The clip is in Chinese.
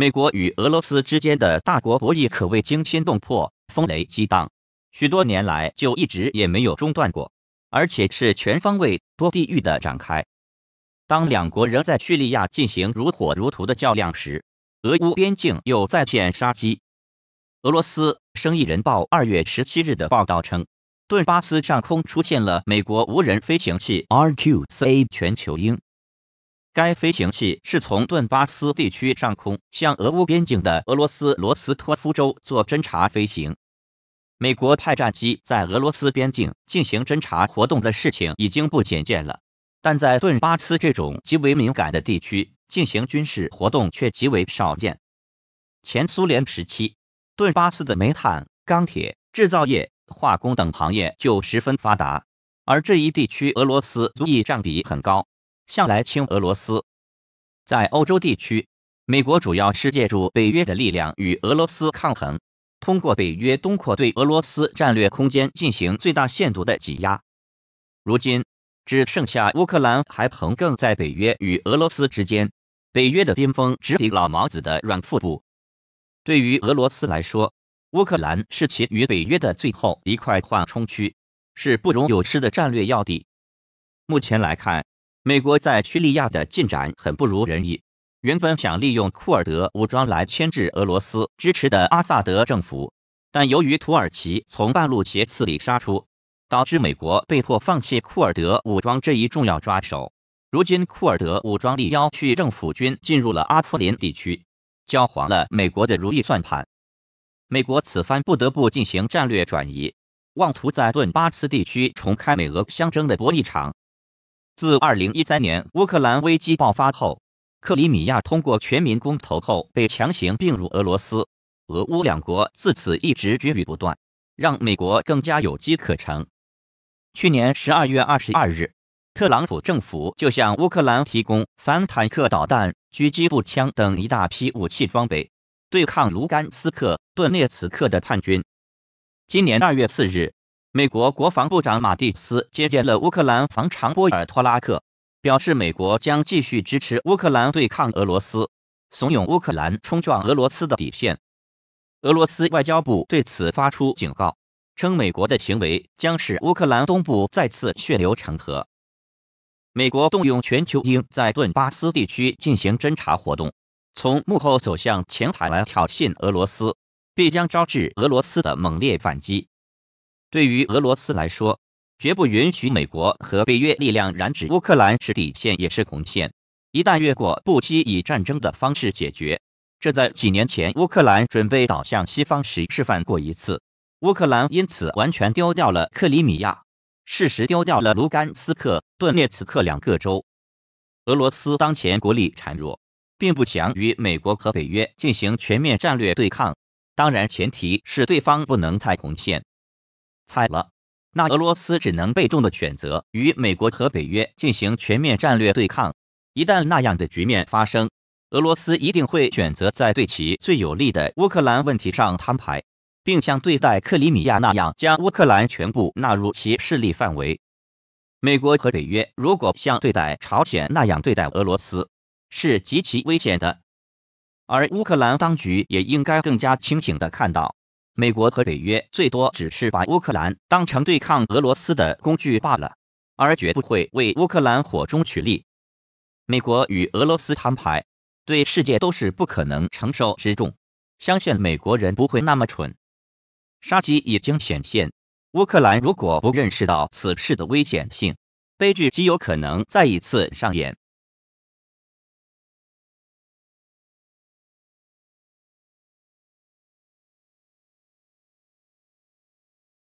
美国与俄罗斯之间的大国博弈可谓惊心动魄、风雷激荡，许多年来就一直也没有中断过，而且是全方位、多地域的展开。当两国仍在叙利亚进行如火如荼的较量时，俄乌边境又再现杀机。俄罗斯《生意人报》二月十七日的报道称，顿巴斯上空出现了美国无人飞行器 RQ-4 全球鹰。该飞行器是从顿巴斯地区上空向俄乌边境的俄罗斯罗斯托夫州做侦察飞行。美国派战机在俄罗斯边境进行侦察活动的事情已经不鲜见了，但在顿巴斯这种极为敏感的地区进行军事活动却极为少见。前苏联时期，顿巴斯的煤炭、钢铁、制造业、化工等行业就十分发达，而这一地区俄罗斯足以占比很高。向来亲俄罗斯，在欧洲地区，美国主要是借助北约的力量与俄罗斯抗衡，通过北约东扩对俄罗斯战略空间进行最大限度的挤压。如今只剩下乌克兰还横亘在北约与俄罗斯之间，北约的冰峰直抵老毛子的软腹部。对于俄罗斯来说，乌克兰是其与北约的最后一块缓冲区，是不容有失的战略要地。目前来看。美国在叙利亚的进展很不如人意。原本想利用库尔德武装来牵制俄罗斯支持的阿萨德政府，但由于土耳其从半路斜刺里杀出，导致美国被迫放弃库尔德武装这一重要抓手。如今库尔德武装力邀去政府军进入了阿夫林地区，搅黄了美国的如意算盘。美国此番不得不进行战略转移，妄图在顿巴斯地区重开美俄相争的博弈场。自二零一三年乌克兰危机爆发后，克里米亚通过全民公投后被强行并入俄罗斯，俄乌两国自此一直绝笔不断，让美国更加有机可乘。去年十二月二十二日，特朗普政府就向乌克兰提供反坦克导弹、狙击步枪等一大批武器装备，对抗卢甘斯克、顿涅茨克的叛军。今年二月四日。美国国防部长马蒂斯接见了乌克兰防长波尔托拉克，表示美国将继续支持乌克兰对抗俄罗斯，怂恿乌克兰冲撞俄罗斯的底线。俄罗斯外交部对此发出警告，称美国的行为将使乌克兰东部再次血流成河。美国动用全球鹰在顿巴斯地区进行侦察活动，从幕后走向前台来挑衅俄罗斯，必将招致俄罗斯的猛烈反击。对于俄罗斯来说，绝不允许美国和北约力量染指乌克兰是底线，也是红线。一旦越过，不惜以战争的方式解决。这在几年前乌克兰准备倒向西方时示范过一次。乌克兰因此完全丢掉了克里米亚，事实丢掉了卢甘斯克、顿涅茨克两个州。俄罗斯当前国力孱弱，并不强于美国和北约进行全面战略对抗。当然，前提是对方不能踩红线。踩了，那俄罗斯只能被动的选择与美国和北约进行全面战略对抗。一旦那样的局面发生，俄罗斯一定会选择在对其最有利的乌克兰问题上摊牌，并像对待克里米亚那样将乌克兰全部纳入其势力范围。美国和北约如果像对待朝鲜那样对待俄罗斯，是极其危险的。而乌克兰当局也应该更加清醒的看到。美国和北约最多只是把乌克兰当成对抗俄罗斯的工具罢了，而绝不会为乌克兰火中取栗。美国与俄罗斯摊牌，对世界都是不可能承受之重。相信美国人不会那么蠢。杀机已经显现，乌克兰如果不认识到此事的危险性，悲剧极有可能再一次上演。